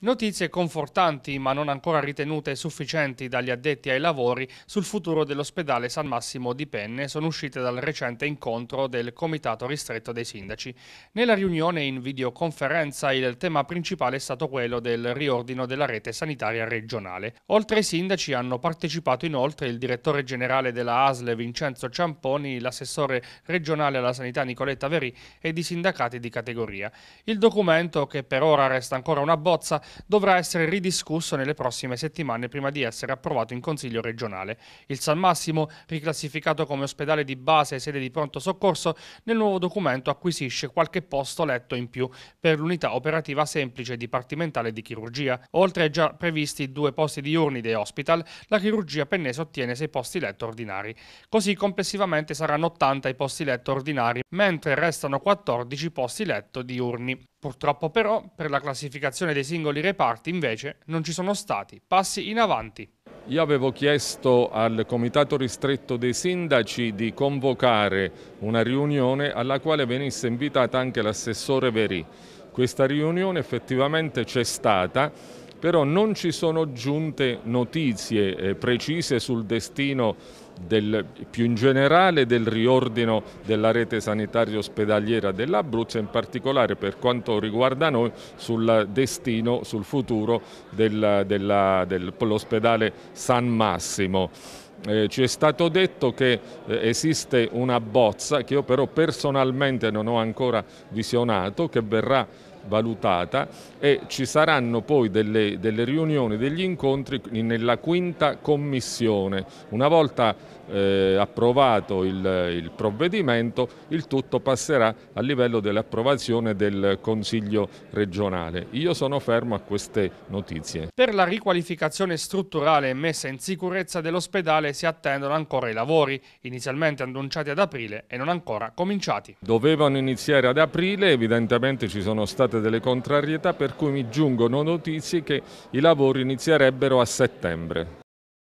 Notizie confortanti ma non ancora ritenute sufficienti dagli addetti ai lavori sul futuro dell'ospedale San Massimo di Penne sono uscite dal recente incontro del Comitato Ristretto dei Sindaci. Nella riunione in videoconferenza il tema principale è stato quello del riordino della rete sanitaria regionale. Oltre ai sindaci hanno partecipato inoltre il direttore generale della ASL Vincenzo Ciamponi, l'assessore regionale alla sanità Nicoletta Verì ed i sindacati di categoria. Il documento, che per ora resta ancora una bozza, dovrà essere ridiscusso nelle prossime settimane prima di essere approvato in Consiglio regionale. Il San Massimo, riclassificato come ospedale di base e sede di pronto soccorso, nel nuovo documento acquisisce qualche posto letto in più per l'unità operativa semplice dipartimentale di chirurgia. Oltre ai già previsti due posti diurni dei hospital, la chirurgia pennese ottiene sei posti letto ordinari. Così complessivamente saranno 80 i posti letto ordinari, mentre restano 14 posti letto diurni. Purtroppo però, per la classificazione dei singoli reparti, invece, non ci sono stati passi in avanti. Io avevo chiesto al Comitato Ristretto dei Sindaci di convocare una riunione alla quale venisse invitata anche l'assessore Verì. Questa riunione effettivamente c'è stata però non ci sono giunte notizie eh, precise sul destino del, più in generale del riordino della rete sanitaria ospedaliera dell'Abruzzo, in particolare per quanto riguarda noi sul destino, sul futuro dell'ospedale del, San Massimo. Eh, ci è stato detto che eh, esiste una bozza che io però personalmente non ho ancora visionato, che verrà valutata e ci saranno poi delle, delle riunioni, degli incontri nella quinta commissione. Una volta eh, approvato il, il, provvedimento il tutto passerà a livello dell'approvazione del Consiglio regionale. Io sono fermo a queste notizie. Per la riqualificazione strutturale e messa in sicurezza dell'ospedale si attendono ancora i lavori, inizialmente annunciati ad aprile e non ancora cominciati. Dovevano iniziare ad aprile, evidentemente ci sono stati state delle contrarietà per cui mi giungono notizie che i lavori inizierebbero a settembre.